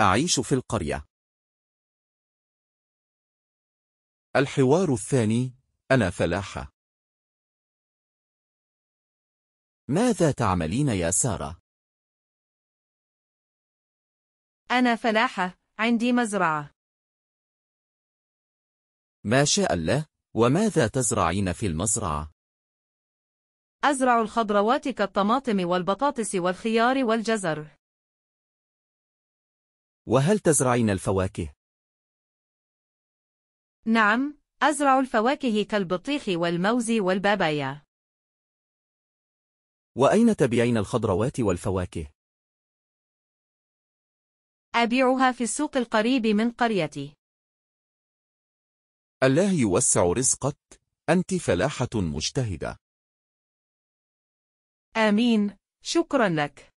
أعيش في القرية الحوار الثاني أنا فلاحة ماذا تعملين يا سارة؟ أنا فلاحة عندي مزرعة ما شاء الله وماذا تزرعين في المزرعة؟ أزرع الخضروات كالطماطم والبطاطس والخيار والجزر وهل تزرعين الفواكه؟ نعم، أزرع الفواكه كالبطيخ والموز والبابايا. وأين تبيعين الخضروات والفواكه؟ أبيعها في السوق القريب من قريتي. الله يوسع رزقك، أنت فلاحة مجتهدة. آمين، شكرا لك.